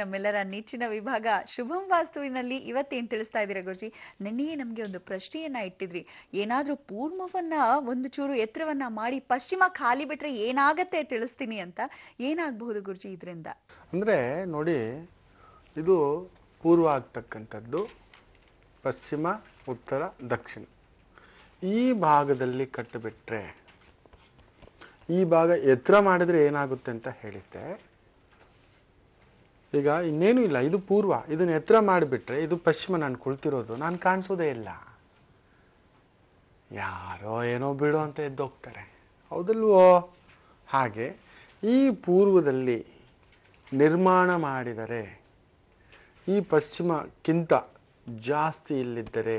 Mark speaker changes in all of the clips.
Speaker 1: ನಮ್ಮೆಲ್ಲರ ನೆಚ್ಚಿನ ವಿಭಾಗ ಶುಭಂ ವಾಸ್ತುವಿನಲ್ಲಿ ಇವತ್ತೇನ್ ತಿಳಿಸ್ತಾ ಇದ್ದೀರಾ ಗುರುಜಿ ನೆನ್ನೆಯೇ ನಮ್ಗೆ ಒಂದು ಪ್ರಶ್ನೆಯನ್ನ ಇಟ್ಟಿದ್ರಿ ಏನಾದ್ರೂ ಪೂರ್ವವನ್ನ ಒಂದು ಚೂರು ಎತ್ತರವನ್ನ ಮಾಡಿ ಪಶ್ಚಿಮ ಖಾಲಿ ಬಿಟ್ರೆ ಏನಾಗತ್ತೆ ತಿಳಿಸ್ತೀನಿ ಅಂತ ಏನಾಗಬಹುದು ಗುರುಜಿ ಇದರಿಂದ ಅಂದ್ರೆ ನೋಡಿ ಇದು ಪೂರ್ವ ಆಗ್ತಕ್ಕಂಥದ್ದು ಪಶ್ಚಿಮ ಉತ್ತರ ದಕ್ಷಿಣ ಈ ಭಾಗದಲ್ಲಿ ಕಟ್ಟಿಬಿಟ್ರೆ ಈ ಭಾಗ ಎತ್ತರ ಮಾಡಿದ್ರೆ ಏನಾಗುತ್ತೆ ಅಂತ ಹೇಳಿದ್ದೆ ಈಗ ಇನ್ನೇನು ಇಲ್ಲ ಇದು ಪೂರ್ವ ಇದನ್ನ ಎತ್ತರ ಮಾಡಿಬಿಟ್ರೆ ಇದು ಪಶ್ಚಿಮ ನಾನು ಕುಳಿತಿರೋದು ನಾನು ಕಾಣಿಸೋದೇ ಇಲ್ಲ ಯಾರೋ ಏನೋ ಬಿಡು ಅಂತ ಎದ್ದೋಗ್ತಾರೆ ಹೌದಲ್ವೋ ಹಾಗೆ ಈ ಪೂರ್ವದಲ್ಲಿ ನಿರ್ಮಾಣ ಮಾಡಿದರೆ ಈ ಪಶ್ಚಿಮಕ್ಕಿಂತ ಜಾಸ್ತಿ ಇಲ್ಲಿದ್ದರೆ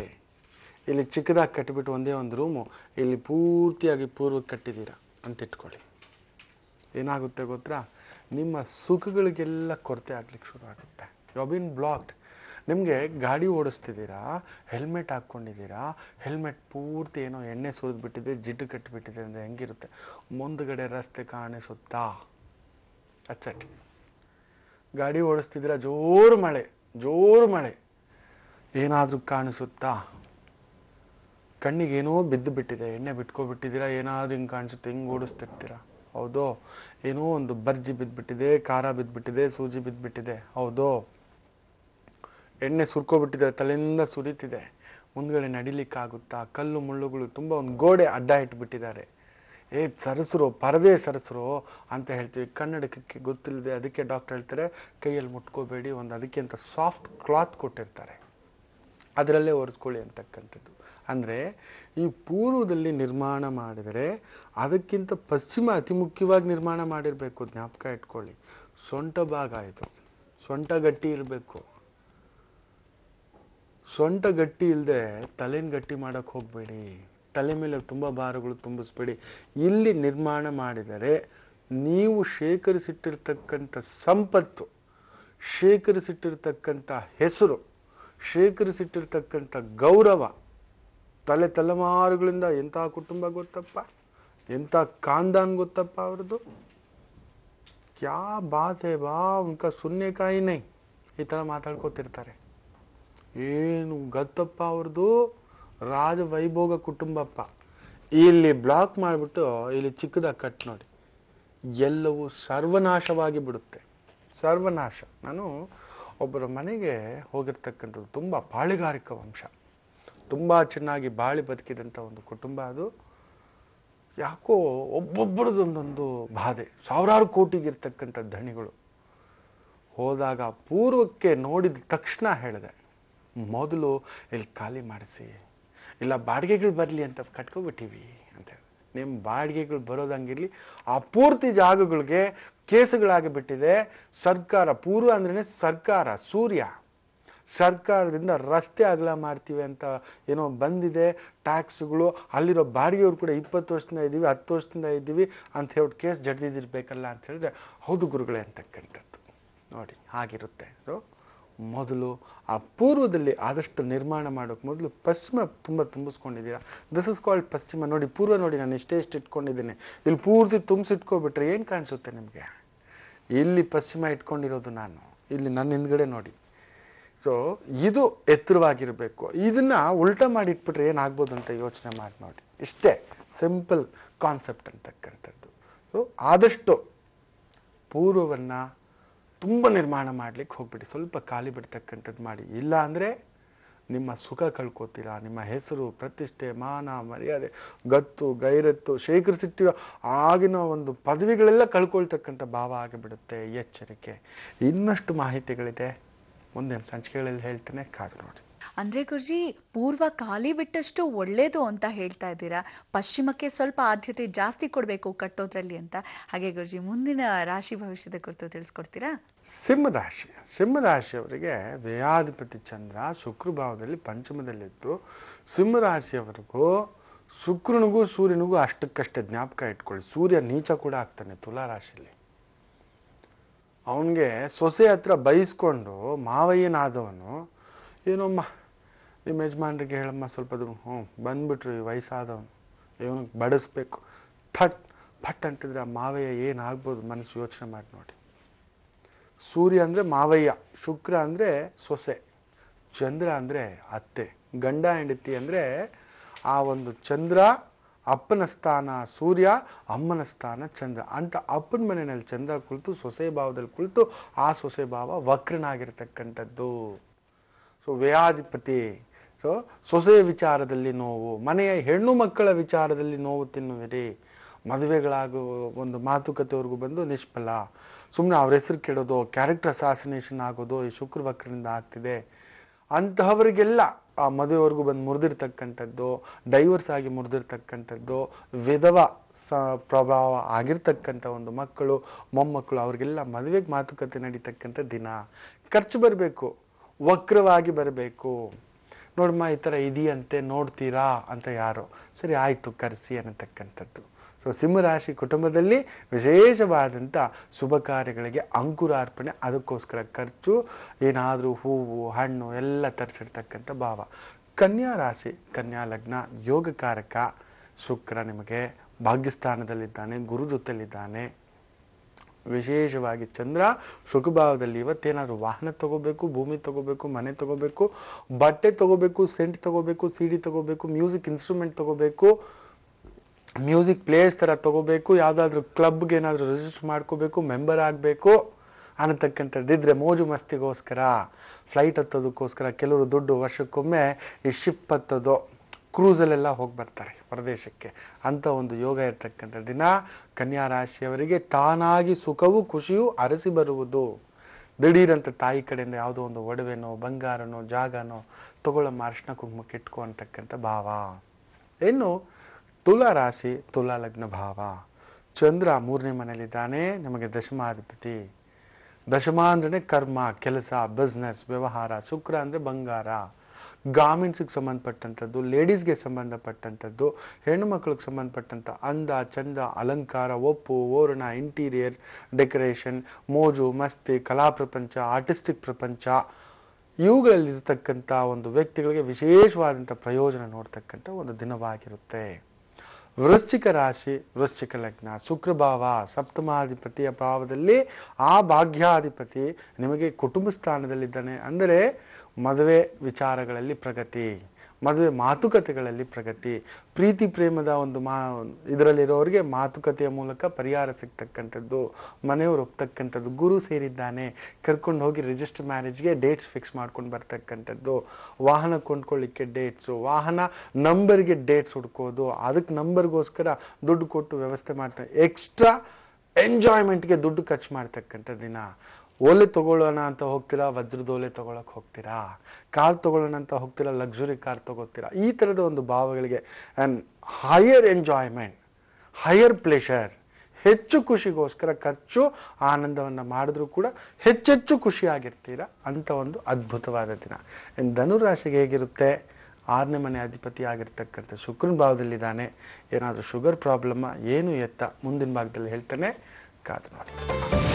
Speaker 1: ಇಲ್ಲಿ ಚಿಕ್ಕದಾಗಿ ಕಟ್ಟಿಬಿಟ್ಟು ಒಂದೇ ಒಂದು ರೂಮು ಇಲ್ಲಿ ಪೂರ್ತಿಯಾಗಿ ಪೂರ್ವಕ್ಕೆ ಕಟ್ಟಿದ್ದೀರಾ ಅಂತ ಇಟ್ಕೊಳ್ಳಿ ಏನಾಗುತ್ತೆ ಗೊತ್ತಾ ನಿಮ್ಮ ಸುಖಗಳಿಗೆಲ್ಲ ಕೊರತೆ ಆಗ್ಲಿಕ್ಕೆ ಶುರು ಆಗುತ್ತೆ ಯು ಬ್ಲಾಕ್ಡ್ ನಿಮಗೆ ಗಾಡಿ ಓಡಿಸ್ತಿದ್ದೀರಾ ಹೆಲ್ಮೆಟ್ ಹಾಕ್ಕೊಂಡಿದ್ದೀರಾ ಹೆಲ್ಮೆಟ್ ಪೂರ್ತಿ ಏನೋ ಎಣ್ಣೆ ಸುರಿದು ಬಿಟ್ಟಿದೆ ಜಿಡ್ಡು ಕಟ್ಟಿಬಿಟ್ಟಿದೆ ಅಂದರೆ ಹೆಂಗಿರುತ್ತೆ ಮುಂದ್ಗಡೆ ರಸ್ತೆ ಕಾಣಿಸುತ್ತಾ ಅಚ್ಚಟ್ ಗಾಡಿ ಓಡಿಸ್ತಿದ್ದೀರಾ ಜೋರು ಮಳೆ ಜೋರು ಮಳೆ ಏನಾದರೂ ಕಾಣಿಸುತ್ತಾ ಕಣ್ಣಿಗೆ ಏನೋ ಬಿದ್ದು ಬಿಟ್ಟಿದೆ ಎಣ್ಣೆ ಬಿಟ್ಕೊಬಿಟ್ಟಿದ್ದೀರಾ ಏನಾದರೂ ಹಿಂಗೆ ಕಾಣಿಸುತ್ತೆ ಹಿಂಗೆ ಓಡಿಸ್ತಿರ್ತೀರಾ ಹೌದು ಏನೋ ಒಂದು ಬರ್ಜಿ ಬಿದ್ದುಬಿಟ್ಟಿದೆ ಖಾರ ಬಿದ್ದುಬಿಟ್ಟಿದೆ ಸೂಜಿ ಬಿದ್ದುಬಿಟ್ಟಿದೆ ಹೌದು ಎಣ್ಣೆ ಸುರ್ಕೋಬಿಟ್ಟಿದೆ ತಲೆಯಿಂದ ಸುರಿತಿದೆ ಮುಂದ್ಗಡೆ ನಡಿಲಿಕ್ಕಾಗುತ್ತಾ ಕಲ್ಲು ಮುಳ್ಳುಗಳು ತುಂಬ ಒಂದು ಗೋಡೆ ಅಡ್ಡ ಇಟ್ಬಿಟ್ಟಿದ್ದಾರೆ ಏ ಸರಸರು ಪರದೆ ಸರಸರು ಅಂತ ಹೇಳ್ತೀವಿ ಕನ್ನಡಕ್ಕೆ ಗೊತ್ತಿಲ್ಲದೆ ಅದಕ್ಕೆ ಡಾಕ್ಟರ್ ಹೇಳ್ತಾರೆ ಕೈಯಲ್ಲಿ ಮುಟ್ಕೋಬೇಡಿ ಒಂದು ಅದಕ್ಕೆ ಅಂತ ಸಾಫ್ಟ್ ಕ್ಲಾತ್ ಕೊಟ್ಟಿರ್ತಾರೆ ಅದರಲ್ಲೇ ಒರೆಸ್ಕೊಳ್ಳಿ ಅಂತಕ್ಕಂಥದ್ದು ಅಂದರೆ ಈ ಪೂರ್ವದಲ್ಲಿ ನಿರ್ಮಾಣ ಮಾಡಿದರೆ ಅದಕ್ಕಿಂತ ಪಶ್ಚಿಮ ಅತಿ ಮುಖ್ಯವಾಗಿ ನಿರ್ಮಾಣ ಮಾಡಿರಬೇಕು ಜ್ಞಾಪಕ ಇಟ್ಕೊಳ್ಳಿ ಸೊಂಟ ಭಾಗ ಆಯಿತು ಸೊಂಟ ಗಟ್ಟಿ ಇರಬೇಕು ಸೊಂಟ ಗಟ್ಟಿ ಇಲ್ಲದೆ ತಲೆನ ಗಟ್ಟಿ ಮಾಡೋಕ್ಕೆ ಹೋಗಬೇಡಿ ತಲೆ ಮೇಲೆ ತುಂಬ ಭಾರಗಳು ತುಂಬಿಸ್ಬೇಡಿ ಇಲ್ಲಿ ನಿರ್ಮಾಣ ಮಾಡಿದರೆ ನೀವು ಶೇಖರಿಸಿಟ್ಟಿರ್ತಕ್ಕಂಥ ಸಂಪತ್ತು ಶೇಖರಿಸಿಟ್ಟಿರ್ತಕ್ಕಂಥ ಹೆಸರು ಶೇಖರಿಸಿಟ್ಟಿರ್ತಕ್ಕಂಥ ಗೌರವ ತಲೆ ತಲೆಮಾರುಗಳಿಂದ ಎಂಥ ಕುಟುಂಬ ಗೊತ್ತಪ್ಪ ಎಂಥ ಕಾಂದಾನ್ ಗೊತ್ತಪ್ಪ ಅವ್ರದ್ದು ಕ್ಯಾ ಬಾತೆ ಬಾ ಉಂಕ ಸುನ್ನೆಕಾಯಿ ನೈ ಈ ಥರ ಮಾತಾಡ್ಕೋತಿರ್ತಾರೆ ಏನು ಗತ್ತಪ್ಪ ಅವ್ರದ್ದು ರಾಜ ಕುಟುಂಬಪ್ಪ ಇಲ್ಲಿ ಬ್ಲಾಕ್ ಮಾಡಿಬಿಟ್ಟು ಇಲ್ಲಿ ಚಿಕ್ಕದ ಕಟ್ ನೋಡಿ ಎಲ್ಲವೂ ಸರ್ವನಾಶವಾಗಿ ಬಿಡುತ್ತೆ ಸರ್ವನಾಶ ನಾನು ಒಬ್ಬರ ಮನೆಗೆ ಹೋಗಿರ್ತಕ್ಕಂಥದ್ದು ತುಂಬ ಬಾಳಿಗಾರಿಕ ವಂಶ ತುಂಬ ಚೆನ್ನಾಗಿ ಬಾಳಿ ಬದುಕಿದಂಥ ಒಂದು ಕುಟುಂಬ ಅದು ಯಾಕೋ ಒಬ್ಬೊಬ್ಬರದೊಂದೊಂದು ಬಾಧೆ ಸಾವಿರಾರು ಕೋಟಿಗಿರ್ತಕ್ಕಂಥ ಧಣಿಗಳು ಹೋದಾಗ ಪೂರ್ವಕ್ಕೆ ನೋಡಿದ ತಕ್ಷಣ ಹೇಳಿದೆ ಮೊದಲು ಇಲ್ಲಿ ಖಾಲಿ ಮಾಡಿಸಿ ಇಲ್ಲ ಬಾಡಿಗೆಗಳು ಬರಲಿ ಅಂತ ಕಟ್ಕೊಬಿಟ್ಟಿವಿ ಅಂತ ನಿಮ್ಮ ಬಾಡಿಗೆಗಳು ಬರೋದಂಗಿರಲಿ ಪೂರ್ತಿ ಜಾಗಗಳಿಗೆ ಕೇಸುಗಳಾಗಿ ಬಿಟ್ಟಿದೆ ಸರ್ಕಾರ ಪೂರ್ವ ಅಂದ್ರೇ ಸರ್ಕಾರ ಸೂರ್ಯ ಸರ್ಕಾರದಿಂದ ರಸ್ತೆ ಅಗಲ ಮಾಡ್ತೀವಿ ಅಂತ ಏನೋ ಬಂದಿದೆ ಟ್ಯಾಕ್ಸ್ಗಳು ಅಲ್ಲಿರೋ ಬಾಡಿಗೆಯವ್ರು ಕೂಡ ಇಪ್ಪತ್ತು ವರ್ಷದಿಂದ ಇದ್ದೀವಿ ಹತ್ತು ವರ್ಷದಿಂದ ಇದ್ದೀವಿ ಅಂತ ಹೇಳ್ಬಿಟ್ಟು ಕೇಸ್ ಜಡ್ದಿದ್ದಿರ್ಬೇಕಲ್ಲ ಅಂತ ಹೇಳಿದ್ರೆ ಹೌದು ಗುರುಗಳೇ ಅಂತಕ್ಕಂಥದ್ದು ನೋಡಿ ಹಾಗಿರುತ್ತೆ ಮೊದಲು ಆ ಪೂರ್ವದಲ್ಲಿ ಆದಷ್ಟು ನಿರ್ಮಾಣ ಮಾಡೋಕ್ಕೆ ಮೊದಲು ಪಶ್ಚಿಮ ತುಂಬ ತುಂಬಿಸ್ಕೊಂಡಿದ್ದೀರಾ ದಿಸ್ ಇಸ್ ಕಾಲ್ಡ್ ಪಶ್ಚಿಮ ನೋಡಿ ಪೂರ್ವ ನೋಡಿ ನಾನು ಇಷ್ಟೇ ಇಷ್ಟು ಇಟ್ಕೊಂಡಿದ್ದೀನಿ ಇಲ್ಲಿ ಪೂರ್ತಿ ತುಂಬಿಸಿಟ್ಕೋಬಿಟ್ರೆ ಏನು ಕಾಣಿಸುತ್ತೆ ನಿಮಗೆ ಇಲ್ಲಿ ಪಶ್ಚಿಮ ಇಟ್ಕೊಂಡಿರೋದು ನಾನು ಇಲ್ಲಿ ನನ್ನ ಹಿಂದ್ಗಡೆ ನೋಡಿ ಸೊ ಇದು ಎತ್ತರವಾಗಿರಬೇಕು ಇದನ್ನ ಉಲ್ಟ ಮಾಡಿ ಇಟ್ಬಿಟ್ರೆ ಏನಾಗ್ಬೋದು ಅಂತ ಯೋಚನೆ ಮಾಡಿ ನೋಡಿ ಇಷ್ಟೇ ಸಿಂಪಲ್ ಕಾನ್ಸೆಪ್ಟ್ ಅಂತಕ್ಕಂಥದ್ದು ಸೊ ಆದಷ್ಟು ಪೂರ್ವವನ್ನು ತುಂಬ ನಿರ್ಮಾಣ ಮಾಡಲಿಕ್ಕೆ ಹೋಗ್ಬಿಡಿ ಸ್ವಲ್ಪ ಖಾಲಿ ಬಿಡ್ತಕ್ಕಂಥದ್ದು ಮಾಡಿ ಇಲ್ಲ ಅಂದರೆ ನಿಮ್ಮ ಸುಖ ಕಳ್ಕೋತೀರ ನಿಮ್ಮ ಹೆಸರು ಪ್ರತಿಷ್ಠೆ ಮಾನ ಮರ್ಯಾದೆ ಗತ್ತು ಗೈರತ್ತು ಶೇಖರಿಸಿಟ್ಟಿರೋ ಆಗಿನ ಒಂದು ಪದವಿಗಳೆಲ್ಲ ಕಳ್ಕೊಳ್ತಕ್ಕಂಥ ಭಾವ ಆಗಿಬಿಡುತ್ತೆ ಎಚ್ಚರಿಕೆ ಇನ್ನಷ್ಟು ಮಾಹಿತಿಗಳಿದೆ ಮುಂದಿನ ಸಂಚಿಕೆಗಳಲ್ಲಿ ಹೇಳ್ತೇನೆ ಕಾದು ನೋಡಿ ಅಂದ್ರೆ ಗುರುಜಿ ಪೂರ್ವ ಖಾಲಿ ಬಿಟ್ಟಷ್ಟು ಒಳ್ಳೇದು ಅಂತ ಹೇಳ್ತಾ ಇದ್ದೀರಾ ಪಶ್ಚಿಮಕ್ಕೆ ಸ್ವಲ್ಪ ಆದ್ಯತೆ ಜಾಸ್ತಿ ಕೊಡಬೇಕು ಕಟ್ಟೋದ್ರಲ್ಲಿ ಅಂತ ಹಾಗೆ ಗುರುಜಿ ಮುಂದಿನ ರಾಶಿ ಭವಿಷ್ಯದ ಕುರಿತು ತಿಳಿಸ್ಕೊಡ್ತೀರಾ ಸಿಂಹರಾಶಿ ಸಿಂಹರಾಶಿಯವರಿಗೆ ವ್ಯಯಾಧಿಪತಿ ಚಂದ್ರ ಶುಕ್ರ ಭಾವದಲ್ಲಿ ಸಿಂಹ ರಾಶಿಯವರಿಗೂ ಶುಕ್ರನಿಗೂ ಸೂರ್ಯನಿಗೂ ಅಷ್ಟಕ್ಕಷ್ಟೇ ಜ್ಞಾಪಕ ಇಟ್ಕೊಳ್ಳಿ ಸೂರ್ಯ ನೀಚ ಕೂಡ ಆಗ್ತಾನೆ ತುಲಾ ರಾಶಿಯಲ್ಲಿ ಅವನಿಗೆ ಸೊಸೆ ಹತ್ರ ಬಯಸ್ಕೊಂಡು ಮಾವಯ್ಯನಾದವನು ಏನಮ್ಮ ನಿಮ್ಮ ಯಜಮಾನ್ರಿಗೆ ಹೇಳಮ್ಮ ಸ್ವಲ್ಪ ಹ್ಞೂ ಬಂದ್ಬಿಟ್ರು ಈ ವಯಸ್ಸಾದವನು ಬಡಿಸ್ಬೇಕು ಥಟ್ ಫಟ್ ಅಂತಿದ್ರೆ ಆ ಮಾವಯ್ಯ ಏನಾಗ್ಬೋದು ಮನಸ್ಸು ಯೋಚನೆ ಮಾಡಿ ನೋಡಿ ಸೂರ್ಯ ಅಂದರೆ ಮಾವಯ್ಯ ಶುಕ್ರ ಅಂದರೆ ಸೊಸೆ ಚಂದ್ರ ಅಂದರೆ ಅತ್ತೆ ಗಂಡ ಹೆಂಡತಿ ಅಂದರೆ ಆ ಒಂದು ಚಂದ್ರ ಅಪ್ಪನ ಸ್ಥಾನ ಸೂರ್ಯ ಅಮ್ಮನ ಸ್ಥಾನ ಚಂದ್ರ ಅಂತ ಅಪ್ಪನ ಮನೆಯಲ್ಲಿ ಚಂದ್ರ ಕುಳಿತು ಸೊಸೆ ಭಾವದಲ್ಲಿ ಕುಳಿತು ಆ ಸೊಸೆ ಭಾವ ವಕ್ರನಾಗಿರ್ತಕ್ಕಂಥದ್ದು ಸೊ ವ್ಯಯಾಧಿಪತಿ ಸೊ ಸೊಸೆ ವಿಚಾರದಲ್ಲಿ ನೋವು ಮನೆಯ ಹೆಣ್ಣು ಮಕ್ಕಳ ವಿಚಾರದಲ್ಲಿ ನೋವು ತಿನ್ನುವಿರಿ ಮದುವೆಗಳಾಗುವ ಒಂದು ಮಾತುಕತೆವರೆಗೂ ಬಂದು ನಿಷ್ಫಲ ಸುಮ್ಮನೆ ಅವ್ರ ಹೆಸರು ಕೆಡೋದು ಕ್ಯಾರೆಕ್ಟರ್ ಅಸಾಸಿನೇಷನ್ ಆಗೋದು ಈ ಶುಕ್ರ ಆಗ್ತಿದೆ ಅಂತಹವರಿಗೆಲ್ಲ ಆ ಮದುವೆವರೆಗೂ ಬಂದು ಮುರಿದಿರ್ತಕ್ಕಂಥದ್ದು ಡೈವರ್ಸ್ ಆಗಿ ಮುರಿದಿರ್ತಕ್ಕಂಥದ್ದು ವಿಧವ ಸ ಪ್ರಭಾವ ಆಗಿರ್ತಕ್ಕಂಥ ಒಂದು ಮಕ್ಕಳು ಮೊಮ್ಮಕ್ಕಳು ಅವರಿಗೆಲ್ಲ ಮದುವೆಗೆ ಮಾತುಕತೆ ನಡೀತಕ್ಕಂಥ ದಿನ ಖರ್ಚು ಬರಬೇಕು ವಕ್ರವಾಗಿ ಬರಬೇಕು ನೋಡಮ್ಮ ಈ ಥರ ಇದೆಯಂತೆ ನೋಡ್ತೀರಾ ಅಂತ ಯಾರು ಸರಿ ಆಯಿತು ಕರೆಸಿ ಅನ್ನತಕ್ಕಂಥದ್ದು ಸೊ ಸಿಂಹರಾಶಿ ಕುಟುಂಬದಲ್ಲಿ ವಿಶೇಷವಾದಂಥ ಶುಭ ಕಾರ್ಯಗಳಿಗೆ ಅಂಕುರಾರ್ಪಣೆ ಅದಕ್ಕೋಸ್ಕರ ಖರ್ಚು ಏನಾದರೂ ಹೂವು ಹಣ್ಣು ಎಲ್ಲ ತರಿಸಿರ್ತಕ್ಕಂಥ ಭಾವ ಕನ್ಯಾ ರಾಶಿ ಕನ್ಯಾ ಲಗ್ನ ಯೋಗಕಾರಕ ಶುಕ್ರ ನಿಮಗೆ ಭಾಗ್ಯಸ್ಥಾನದಲ್ಲಿದ್ದಾನೆ ಗುರು ಜೊತೆಯಲ್ಲಿದ್ದಾನೆ ವಿಶೇಷವಾಗಿ ಚಂದ್ರ ಸುಖಭಾವದಲ್ಲಿ ಇವತ್ತೇನಾದರೂ ವಾಹನ ತಗೋಬೇಕು ಭೂಮಿ ತಗೋಬೇಕು ಮನೆ ತಗೋಬೇಕು ಬಟ್ಟೆ ತಗೋಬೇಕು ಸೆಂಟ್ ತಗೋಬೇಕು ಡಿ ತಗೋಬೇಕು ಮ್ಯೂಸಿಕ್ ಇನ್ಸ್ಟ್ರೂಮೆಂಟ್ ತಗೋಬೇಕು ಮ್ಯೂಸಿಕ್ ಪ್ಲೇಸ್ ಥರ ತಗೋಬೇಕು ಯಾವುದಾದ್ರೂ ಕ್ಲಬ್ಗೆ ಏನಾದರೂ ರಿಜಿಸ್ಟರ್ ಮಾಡ್ಕೋಬೇಕು ಮೆಂಬರ್ ಆಗಬೇಕು ಅನ್ನತಕ್ಕಂಥದ್ದಿದ್ರೆ ಮೋಜು ಮಸ್ತಿಗೋಸ್ಕರ ಫ್ಲೈಟ್ ಹತ್ತೋದಕ್ಕೋಸ್ಕರ ಕೆಲವರು ದುಡ್ಡು ವರ್ಷಕ್ಕೊಮ್ಮೆ ಈ ಶಿಪ್ ಹತ್ತೋದು ಕ್ರೂಸಲ್ಲೆಲ್ಲ ಹೋಗಿ ಬರ್ತಾರೆ ಪ್ರದೇಶಕ್ಕೆ ಅಂಥ ಒಂದು ಯೋಗ ಇರ್ತಕ್ಕಂಥ ದಿನ ಕನ್ಯಾ ರಾಶಿಯವರಿಗೆ ತಾನಾಗಿ ಸುಖವೂ ಖುಷಿಯೂ ಅರಸಿ ಬರುವುದು ದಿಢೀರಂತ ತಾಯಿ ಕಡೆಯಿಂದ ಯಾವುದೋ ಒಂದು ಒಡವೆನೋ ಬಂಗಾರನೋ ಜಾಗನೋ ತಗೊಳ್ಳೋ ಮಾರ್ಷಣ ಕುಂಕುಮಕ್ಕೆ ಇಟ್ಕೋ ಅಂತಕ್ಕಂಥ ಭಾವ ಇನ್ನು ತುಲಾ ರಾಶಿ ತುಲಾ ಲಗ್ನ ಭಾವ ಚಂದ್ರ ಮೂರನೇ ಮನೆಯಲ್ಲಿದ್ದಾನೆ ನಮಗೆ ದಶಮಾಧಿಪತಿ ದಶಮ ಅಂದ್ರೆ ಕರ್ಮ ಕೆಲಸ ಬಿಸ್ನೆಸ್ ವ್ಯವಹಾರ ಶುಕ್ರ ಅಂದರೆ ಬಂಗಾರ ಗಾರ್ಮೆಂಟ್ಸ್ಗೆ ಸಂಬಂಧಪಟ್ಟಂಥದ್ದು ಲೇಡೀಸ್ಗೆ ಸಂಬಂಧಪಟ್ಟಂಥದ್ದು ಹೆಣ್ಣು ಮಕ್ಕಳಿಗೆ ಸಂಬಂಧಪಟ್ಟಂಥ ಅಂದ ಚಂದ ಅಲಂಕಾರ ಒಪ್ಪು ಓರಣ ಇಂಟೀರಿಯರ್ ಡೆಕೋರೇಷನ್ ಮೋಜು ಮಸ್ತಿ ಕಲಾ ಪ್ರಪಂಚ ಆರ್ಟಿಸ್ಟಿಕ್ ಪ್ರಪಂಚ ಇವುಗಳಲ್ಲಿರ್ತಕ್ಕಂಥ ಒಂದು ವ್ಯಕ್ತಿಗಳಿಗೆ ವಿಶೇಷವಾದಂಥ ಪ್ರಯೋಜನ ನೋಡ್ತಕ್ಕಂಥ ಒಂದು ದಿನವಾಗಿರುತ್ತೆ ವೃಶ್ಚಿಕ ರಾಶಿ ವೃಶ್ಚಿಕ ಲಗ್ನ ಶುಕ್ರಭಾವ ಸಪ್ತಮಾಧಿಪತಿಯ ಭಾವದಲ್ಲಿ ಆ ಭಾಗ್ಯಾಧಿಪತಿ ನಿಮಗೆ ಕುಟುಂಬ ಸ್ಥಾನದಲ್ಲಿದ್ದಾನೆ ಅಂದರೆ ಮದುವೆ ವಿಚಾರಗಳಲ್ಲಿ ಪ್ರಗತಿ ಮದುವೆ ಮಾತುಕತೆಗಳಲ್ಲಿ ಪ್ರಗತಿ ಪ್ರೀತಿ ಪ್ರೇಮದ ಒಂದು ಮಾ ಇದರಲ್ಲಿರೋರಿಗೆ ಮಾತುಕತೆಯ ಮೂಲಕ ಪರಿಹಾರ ಸಿಗ್ತಕ್ಕಂಥದ್ದು ಮನೆಯವರು ಒಪ್ತಕ್ಕಂಥದ್ದು ಗುರು ಸೇರಿದ್ದಾನೆ ಕರ್ಕೊಂಡು ಹೋಗಿ ರಿಜಿಸ್ಟರ್ ಮ್ಯಾರೇಜ್ಗೆ ಡೇಟ್ಸ್ ಫಿಕ್ಸ್ ಮಾಡ್ಕೊಂಡು ಬರ್ತಕ್ಕಂಥದ್ದು ವಾಹನ ಕೊಂಡ್ಕೊಳ್ಳಿಕ್ಕೆ ಡೇಟ್ಸು ವಾಹನ ನಂಬರ್ಗೆ ಡೇಟ್ಸ್ ಹುಡ್ಕೋದು ಅದಕ್ಕೆ ನಂಬರ್ಗೋಸ್ಕರ ದುಡ್ಡು ಕೊಟ್ಟು ವ್ಯವಸ್ಥೆ ಮಾಡ್ತಾ ಎಕ್ಸ್ಟ್ರಾ ಎಂಜಾಯ್ಮೆಂಟ್ಗೆ ದುಡ್ಡು ಖರ್ಚು ಮಾಡ್ತಕ್ಕಂಥ ದಿನ ಓಲೆ ತಗೊಳ್ಳೋಣ ಅಂತ ಹೋಗ್ತೀರಾ ವಜ್ರದ ಓಲೆ ತಗೊಳಕ್ ಹೋಗ್ತೀರಾ ಕಾರ್ ತಗೊಳ್ಳೋಣ ಅಂತ ಹೋಗ್ತೀರಾ ಲಕ್ಸುರಿ ಕಾರ್ ತಗೋತೀರಾ ಈ ಥರದ ಒಂದು ಭಾವಗಳಿಗೆ and higher enjoyment higher pleasure ಹೆಚ್ಚು ಖುಷಿಗೋಸ್ಕರ ಖರ್ಚು ಆನಂದವನ್ನು ಮಾಡಿದ್ರೂ ಕೂಡ ಹೆಚ್ಚೆಚ್ಚು ಖುಷಿಯಾಗಿರ್ತೀರ ಅಂತ ಒಂದು ಅದ್ಭುತವಾದ ದಿನ ಧನುರಾಶಿಗೆ ಹೇಗಿರುತ್ತೆ ಆರನೇ ಮನೆ ಅಧಿಪತಿ ಆಗಿರ್ತಕ್ಕಂಥ ಶುಕ್ರನ ಭಾವದಲ್ಲಿದ್ದಾನೆ ಏನಾದರೂ ಶುಗರ್ ಪ್ರಾಬ್ಲಮ್ಮ ಏನು ಎತ್ತ ಮುಂದಿನ ಭಾಗದಲ್ಲಿ ಹೇಳ್ತಾನೆ ಕಾದು ನೋಡಿ